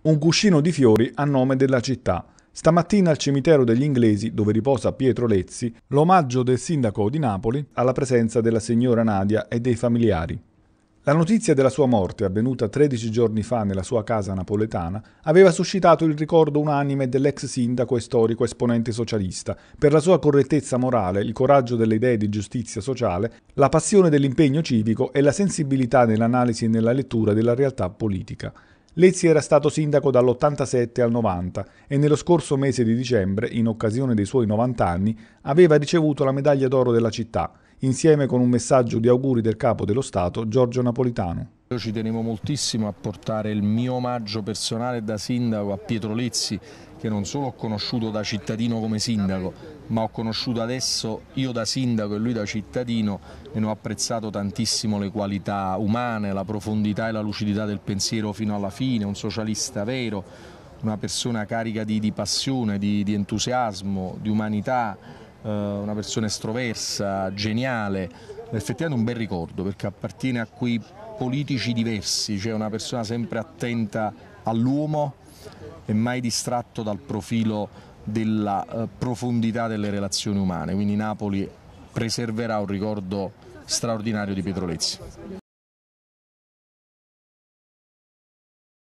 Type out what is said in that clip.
Un cuscino di fiori a nome della città. Stamattina al cimitero degli inglesi, dove riposa Pietro Lezzi, l'omaggio del sindaco di Napoli alla presenza della signora Nadia e dei familiari. La notizia della sua morte, avvenuta 13 giorni fa nella sua casa napoletana, aveva suscitato il ricordo unanime dell'ex sindaco e storico esponente socialista, per la sua correttezza morale, il coraggio delle idee di giustizia sociale, la passione dell'impegno civico e la sensibilità nell'analisi e nella lettura della realtà politica. Lezzi era stato sindaco dall'87 al 90 e nello scorso mese di dicembre, in occasione dei suoi 90 anni, aveva ricevuto la medaglia d'oro della città, insieme con un messaggio di auguri del capo dello Stato Giorgio Napolitano. Io ci tenevo moltissimo a portare il mio omaggio personale da sindaco a Pietro Lezzi, che non solo ho conosciuto da cittadino come sindaco, ma ho conosciuto adesso io da sindaco e lui da cittadino e ne ho apprezzato tantissimo le qualità umane, la profondità e la lucidità del pensiero fino alla fine, un socialista vero, una persona carica di, di passione, di, di, entusiasmo, di umanità, eh, una persona estroversa, geniale, effettivamente un bel ricordo perché appartiene a quei politici diversi, cioè una persona sempre attenta all'uomo e mai distratto dal profilo della eh, profondità delle relazioni umane, quindi Napoli preserverà un ricordo straordinario di Pietro Lezzi.